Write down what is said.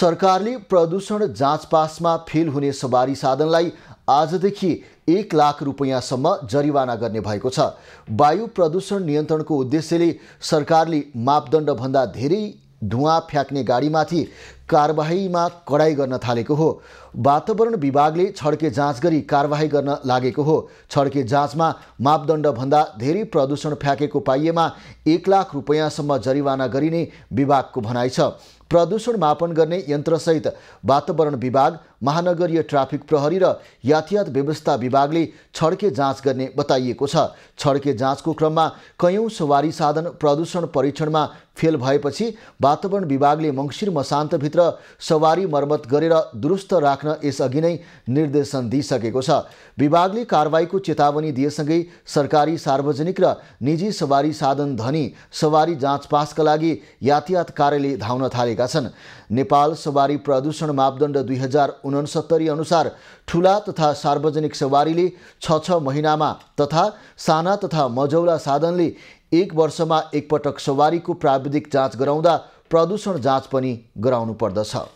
सरकारले प्रदूषण जाँच पासमा फेल हुने सवारी साधनलाई आजदेखि एक लाख रुपियाँसम्म जरिवाना गर्ने भएको छ वायु प्रदूषण नियन्त्रणको उद्देश्यले सरकारले मापदण्डभन्दा धेरै धुवाँ फ्याँक्ने गाडीमाथि कारवाहीमा कडाई गर्न थालेको हो वातावरण विभागले छड्के जाँच गरी कारवाही गर्न लागेको हो छड्के जाँचमा मापदण्डभन्दा धेरै प्रदूषण फ्याँकेको पाइएमा एक लाख रुपियाँसम्म जरिवाना गरिने विभागको भनाइ छ प्रदूषण मापन गर्ने यन्त्रसहित वातावरण विभाग महानगरीय ट्राफिक प्रहरी र यातायात व्यवस्था विभागले छड्के जाँच गर्ने बताइएको छ छड्के जाँचको क्रममा कैयौँ सवारी साधन प्रदूषण परीक्षणमा फेल भएपछि वातावरण विभागले मङ्सिर मसान्तभित्र र सवारी मर्मत गरेर दुरुस्त राख्न यसअघि नै निर्देशन दिइसकेको छ विभागले कारवाहीको चेतावनी दिएसँगै सरकारी सार्वजनिक र निजी सवारी साधन धनी सवारी जाँच पासका लागि यातायात कार्यालय धाउन थालेका छन् नेपाल सवारी प्रदूषण मापदण्ड दुई हजार उनसत्तरी अनुसार ठुला तथा सार्वजनिक सवारीले छ छ महिनामा तथा साना तथा मजौला साधनले एक वर्षमा एकपटक सवारीको प्राविधिक जाँच गराउँदा प्रदूषण जाँच पनि गराउनु पर्दछ